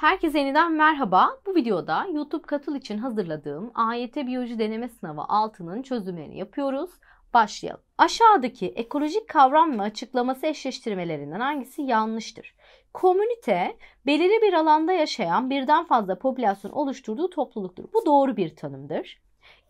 Herkese yeniden merhaba. Bu videoda YouTube katıl için hazırladığım AYT Biyoloji Deneme Sınavı 6'nın çözümlerini yapıyoruz. Başlayalım. Aşağıdaki ekolojik kavram ve açıklaması eşleştirmelerinden hangisi yanlıştır? Komünite, belirli bir alanda yaşayan birden fazla popülasyon oluşturduğu topluluktur. Bu doğru bir tanımdır.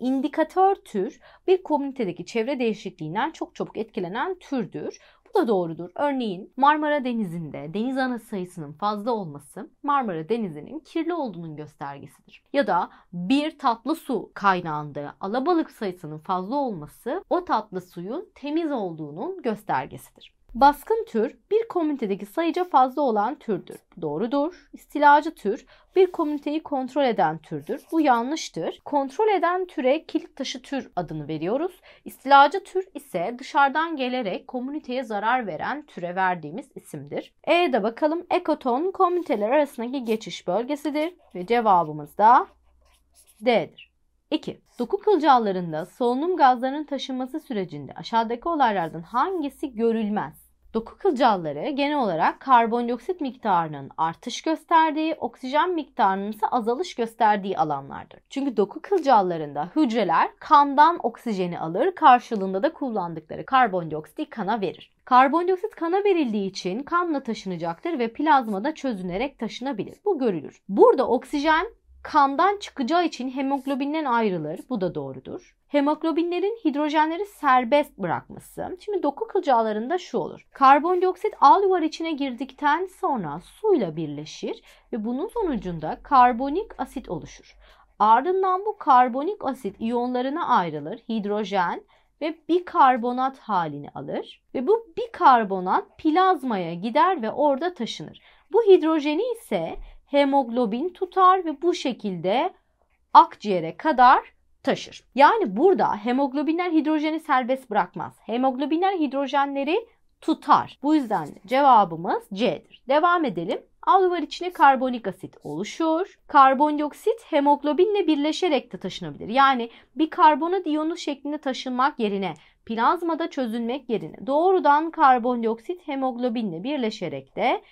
İndikatör tür bir komünitedeki çevre değişikliğinden çok çabuk etkilenen türdür. Bu da doğrudur. Örneğin Marmara Denizi'nde deniz ana sayısının fazla olması Marmara Denizi'nin kirli olduğunun göstergesidir. Ya da bir tatlı su kaynağında alabalık sayısının fazla olması o tatlı suyun temiz olduğunun göstergesidir. Baskın tür bir komünitedeki sayıca fazla olan türdür. Doğrudur. İstilacı tür bir komüniteyi kontrol eden türdür. Bu yanlıştır. Kontrol eden türe kilit taşı tür adını veriyoruz. İstilacı tür ise dışarıdan gelerek komüniteye zarar veren türe verdiğimiz isimdir. E de bakalım ekoton komüniteler arasındaki geçiş bölgesidir ve cevabımız da D'dir. 2. Doku kılcallarında solunum gazlarının taşınması sürecinde aşağıdaki olaylardan hangisi görülmez? Doku kılcalları genel olarak karbondioksit miktarının artış gösterdiği, oksijen miktarının ise azalış gösterdiği alanlardır. Çünkü doku kılcallarında hücreler kandan oksijeni alır, karşılığında da kullandıkları karbondioksiti kana verir. Karbondioksit kana verildiği için kanla taşınacaktır ve plazmada çözünerek taşınabilir. Bu görülür. Burada oksijen kandan çıkacağı için hemoglobinden ayrılır. Bu da doğrudur. Hemoglobinlerin hidrojenleri serbest bırakması. Şimdi doku kılcallarında şu olur. Karbondioksit al yuvar içine girdikten sonra suyla birleşir ve bunun sonucunda karbonik asit oluşur. Ardından bu karbonik asit iyonlarına ayrılır. Hidrojen ve bikarbonat halini alır ve bu bikarbonat plazmaya gider ve orada taşınır. Bu hidrojeni ise hemoglobin tutar ve bu şekilde akciğere kadar taşır. Yani burada hemoglobinler hidrojeni serbest bırakmaz. Hemoglobinler hidrojenleri tutar. Bu yüzden cevabımız C'dir. Devam edelim. Alvar içine karbonik asit oluşur. Karbondioksit hemoglobinle birleşerek de taşınabilir. Yani bir karbonat iyonu şeklinde taşınmak yerine plazmada çözülmek yerine doğrudan karbondioksit hemoglobinle birleşerek de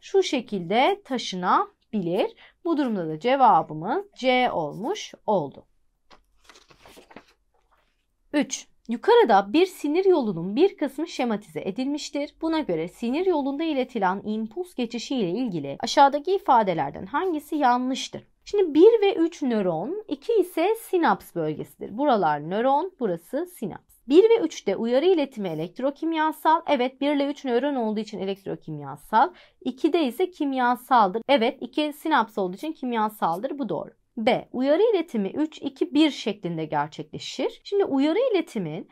şu şekilde taşınabilir bilir. Bu durumda da cevabımız C olmuş oldu. 3. Yukarıda bir sinir yolunun bir kısmı şematize edilmiştir. Buna göre sinir yolunda iletilen impuls geçişi ile ilgili aşağıdaki ifadelerden hangisi yanlıştır? Şimdi 1 ve 3 nöron, 2 ise sinaps bölgesidir. Buralar nöron, burası sinaps. 1 ve 3'te uyarı iletimi elektrokimyasal. Evet 1 ile 3 nöron olduğu için elektrokimyasal. 2'de ise kimyasaldır. Evet 2 sinaps olduğu için kimyasaldır. Bu doğru. B. Uyarı iletimi 3-2-1 şeklinde gerçekleşir. Şimdi uyarı iletimin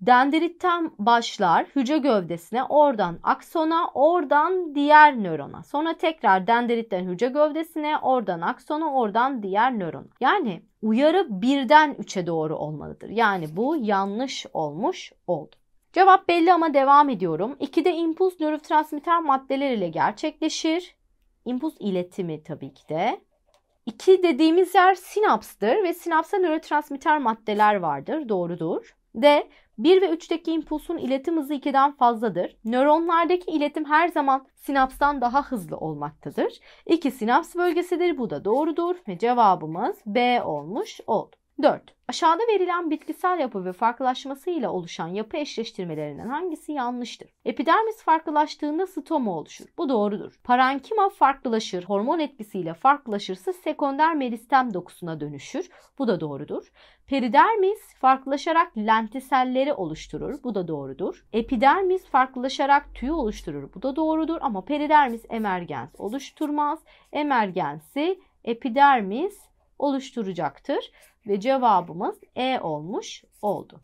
Dendritten başlar hücre gövdesine, oradan aksona, oradan diğer nörona. Sonra tekrar dendritten hücre gövdesine, oradan aksona, oradan diğer nörona. Yani uyarı birden üçe doğru olmalıdır. Yani bu yanlış olmuş oldu. Cevap belli ama devam ediyorum. 2'de impuls nörotransmitter maddeler ile gerçekleşir. İmpuls iletimi tabii ki de. 2 dediğimiz yer sinapstır ve sinapsa nörotransmitter maddeler vardır. Doğrudur. D. 1 ve 3'teki impulsun iletim hızı 2'den fazladır. Nöronlardaki iletim her zaman sinapstan daha hızlı olmaktadır. 2 sinaps bölgesidir. Bu da doğrudur ve cevabımız B olmuş oldu. 4. Aşağıda verilen bitkisel yapı ve farklılaşmasıyla oluşan yapı eşleştirmelerinden hangisi yanlıştır? Epidermis farklılaştığında stoma oluşur. Bu doğrudur. Parenkima farklılaşır, hormon etkisiyle farklılaşırsa sekonder meristem dokusuna dönüşür. Bu da doğrudur. Peridermis farklılaşarak lentiselleri oluşturur. Bu da doğrudur. Epidermis farklılaşarak tüy oluşturur. Bu da doğrudur ama peridermis emergens oluşturmaz. Emergensi epidermis oluşturacaktır. Ve cevabımız E olmuş oldu.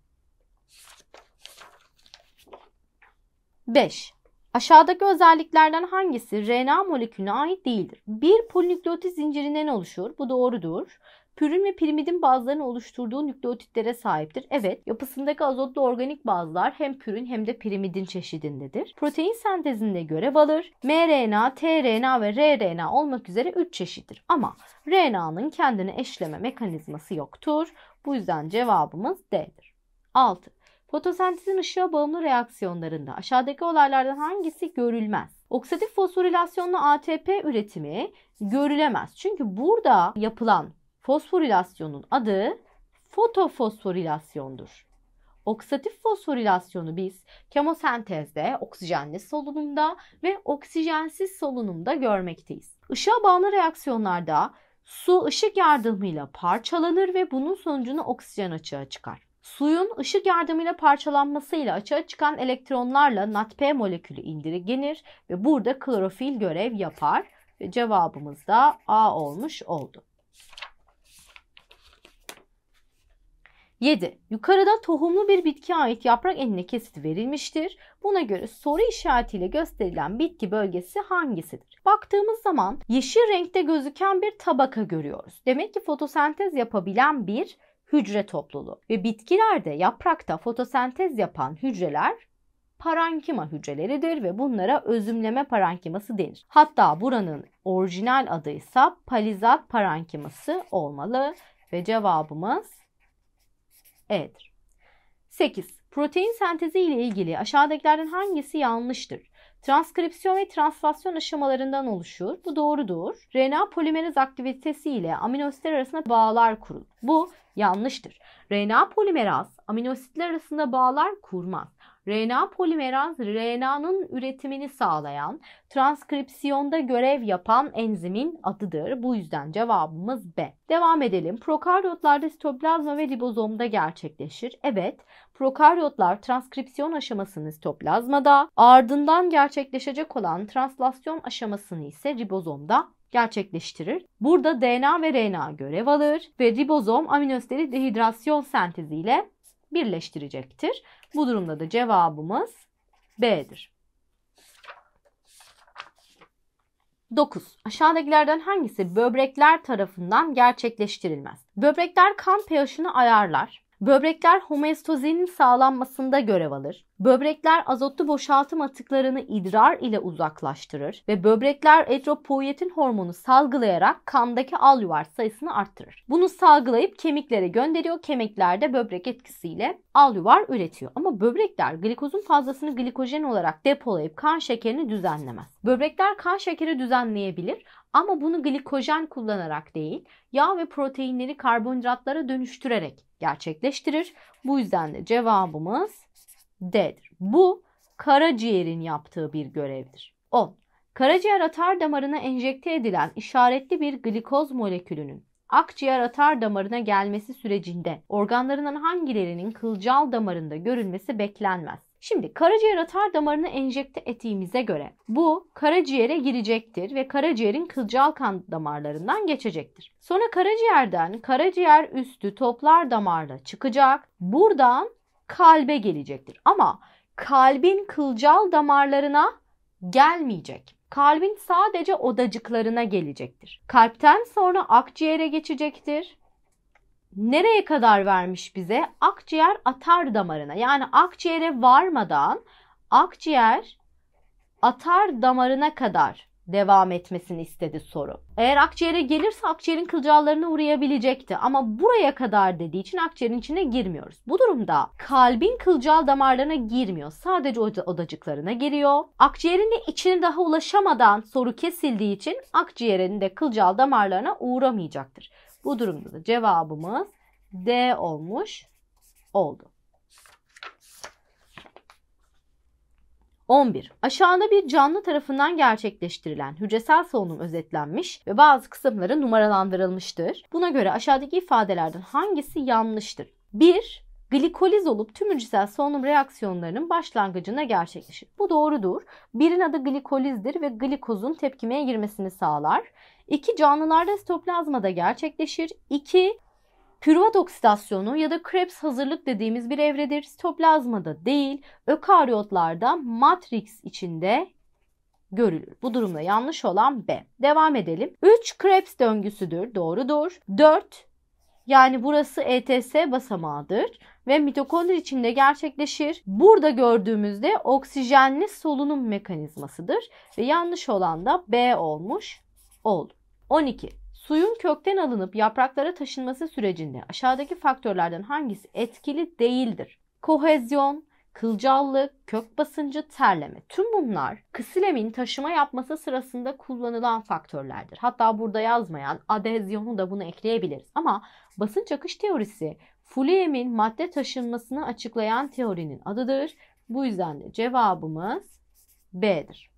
5. Aşağıdaki özelliklerden hangisi RNA molekülüne ait değildir? Bir polinükleotit zincirinden oluşur. Bu doğrudur. Pürin ve pirimidin bazlarını oluşturduğu nükleotitlere sahiptir. Evet, yapısındaki azotlu organik bazlar hem pürin hem de pirimidin çeşidindedir. Protein sentezinde görev alır. mRNA, tRNA ve rRNA olmak üzere 3 çeşittir. Ama RNA'nın kendine eşleme mekanizması yoktur. Bu yüzden cevabımız D'dir. 6. Fotosentezin ışığa bağımlı reaksiyonlarında aşağıdaki olaylardan hangisi görülmez? Oksidatif fosforilasyonla ATP üretimi görülemez. Çünkü burada yapılan Fosforilasyonun adı fotofosforilasyondur. Oksatif fosforilasyonu biz kemosentezde, oksijenli solunumda ve oksijensiz solunumda görmekteyiz. Işığa bağlı reaksiyonlarda su ışık yardımıyla parçalanır ve bunun sonucunda oksijen açığa çıkar. Suyun ışık yardımıyla parçalanmasıyla açığa çıkan elektronlarla NADP molekülü indirgenir ve burada klorofil görev yapar ve cevabımız da A olmuş oldu. 7. Yukarıda tohumlu bir bitkiye ait yaprak enine kesiti verilmiştir. Buna göre soru işaretiyle gösterilen bitki bölgesi hangisidir? Baktığımız zaman yeşil renkte gözüken bir tabaka görüyoruz. Demek ki fotosentez yapabilen bir hücre topluluğu ve bitkilerde yaprakta fotosentez yapan hücreler parankima hücreleridir ve bunlara özümleme parankiması denir. Hatta buranın orijinal adı ise palizat parankiması olmalı ve cevabımız E'dir. 8. Protein sentezi ile ilgili aşağıdakilerden hangisi yanlıştır? Transkripsiyon ve translasyon aşamalarından oluşur. Bu doğrudur. RNA polimeraz aktivitesi ile aminositler arasında bağlar kurur. Bu yanlıştır. RNA polimeraz aminositler arasında bağlar kurmaz. RNA polimeraz RNA'nın üretimini sağlayan, transkripsiyonda görev yapan enzimin adıdır. Bu yüzden cevabımız B. Devam edelim. Prokaryotlarda sitoplazma ve ribozomda gerçekleşir. Evet, prokaryotlar transkripsiyon aşamasını sitoplazmada, ardından gerçekleşecek olan translasyon aşamasını ise ribozomda gerçekleştirir. Burada DNA ve RNA görev alır ve ribozom aminosteri dehidrasyon senteziyle birleştirecektir. Bu durumda da cevabımız B'dir. 9. Aşağıdakilerden hangisi böbrekler tarafından gerçekleştirilmez? Böbrekler kan pH'ını ayarlar. Böbrekler homeostazinin sağlanmasında görev alır. Böbrekler azotlu boşaltım atıklarını idrar ile uzaklaştırır ve böbrekler etropoyetin hormonu salgılayarak kandaki al yuvar sayısını arttırır. Bunu salgılayıp kemiklere gönderiyor. Kemikler de böbrek etkisiyle al yuvar üretiyor. Ama böbrekler glikozun fazlasını glikojen olarak depolayıp kan şekerini düzenlemez. Böbrekler kan şekeri düzenleyebilir ama bunu glikojen kullanarak değil, yağ ve proteinleri karbonhidratlara dönüştürerek gerçekleştirir. Bu yüzden de cevabımız D'dir. Bu karaciğerin yaptığı bir görevdir. 10. Karaciğer atar damarına enjekte edilen işaretli bir glikoz molekülünün akciğer atar damarına gelmesi sürecinde organlarının hangilerinin kılcal damarında görülmesi beklenmez. Şimdi karaciğer atar damarını enjekte ettiğimize göre bu karaciğere girecektir ve karaciğerin kılcal kan damarlarından geçecektir. Sonra karaciğerden karaciğer üstü toplar damarla çıkacak. Buradan kalbe gelecektir. Ama kalbin kılcal damarlarına gelmeyecek. Kalbin sadece odacıklarına gelecektir. Kalpten sonra akciğere geçecektir nereye kadar vermiş bize? Akciğer atar damarına. Yani akciğere varmadan akciğer atar damarına kadar devam etmesini istedi soru. Eğer akciğere gelirse akciğerin kılcallarına uğrayabilecekti ama buraya kadar dediği için akciğerin içine girmiyoruz. Bu durumda kalbin kılcal damarlarına girmiyor. Sadece odacıklarına giriyor. Akciğerin de içine daha ulaşamadan soru kesildiği için akciğerin de kılcal damarlarına uğramayacaktır. Bu durumda da cevabımız D olmuş oldu. 11. Aşağıda bir canlı tarafından gerçekleştirilen hücresel solunum özetlenmiş ve bazı kısımları numaralandırılmıştır. Buna göre aşağıdaki ifadelerden hangisi yanlıştır? 1. Glikoliz olup tüm tümürcüsel solunum reaksiyonlarının başlangıcına gerçekleşir. Bu doğrudur. Birin adı glikolizdir ve glikozun tepkimeye girmesini sağlar. İki Canlılarda da gerçekleşir. İki Pürvat oksidasyonu ya da Krebs hazırlık dediğimiz bir evredir. Sitoplazmada değil, ökaryotlarda matrix içinde görülür. Bu durumda yanlış olan B. Devam edelim. 3 Krebs döngüsüdür. Doğrudur. 4 yani burası ETS basamağıdır ve mitokondri içinde gerçekleşir. Burada gördüğümüzde oksijenli solunum mekanizmasıdır ve yanlış olan da B olmuş oldu. 12. Suyun kökten alınıp yapraklara taşınması sürecinde aşağıdaki faktörlerden hangisi etkili değildir? Kohezyon, Kılcallı, kök basıncı, terleme. Tüm bunlar kısilemin taşıma yapması sırasında kullanılan faktörlerdir. Hatta burada yazmayan adezyonu da bunu ekleyebiliriz. Ama basınç akış teorisi Fourier'in madde taşınmasını açıklayan teorinin adıdır. Bu yüzden de cevabımız B'dir.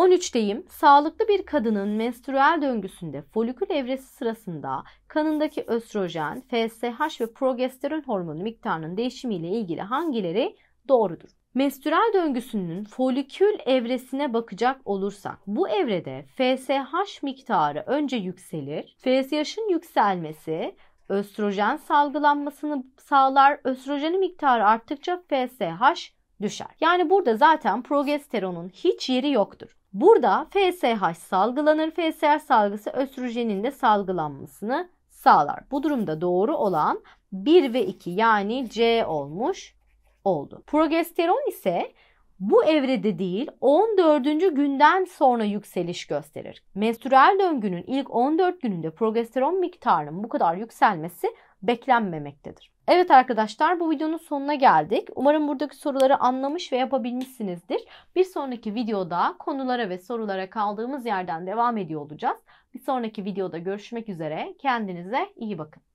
13 13'teyim. Sağlıklı bir kadının menstrüel döngüsünde folikül evresi sırasında kanındaki östrojen, FSH ve progesteron hormonu miktarının değişimiyle ilgili hangileri doğrudur? Menstrüel döngüsünün folikül evresine bakacak olursak bu evrede FSH miktarı önce yükselir. FSH'ın yükselmesi östrojen salgılanmasını sağlar. Östrojenin miktarı arttıkça FSH düşer. Yani burada zaten progesteronun hiç yeri yoktur. Burada FSH salgılanır. FSH salgısı östrojenin de salgılanmasını sağlar. Bu durumda doğru olan 1 ve 2 yani C olmuş oldu. Progesteron ise bu evrede değil 14. günden sonra yükseliş gösterir. Menstrüel döngünün ilk 14 gününde progesteron miktarının bu kadar yükselmesi beklenmemektedir. Evet arkadaşlar bu videonun sonuna geldik. Umarım buradaki soruları anlamış ve yapabilmişsinizdir. Bir sonraki videoda konulara ve sorulara kaldığımız yerden devam ediyor olacağız. Bir sonraki videoda görüşmek üzere. Kendinize iyi bakın.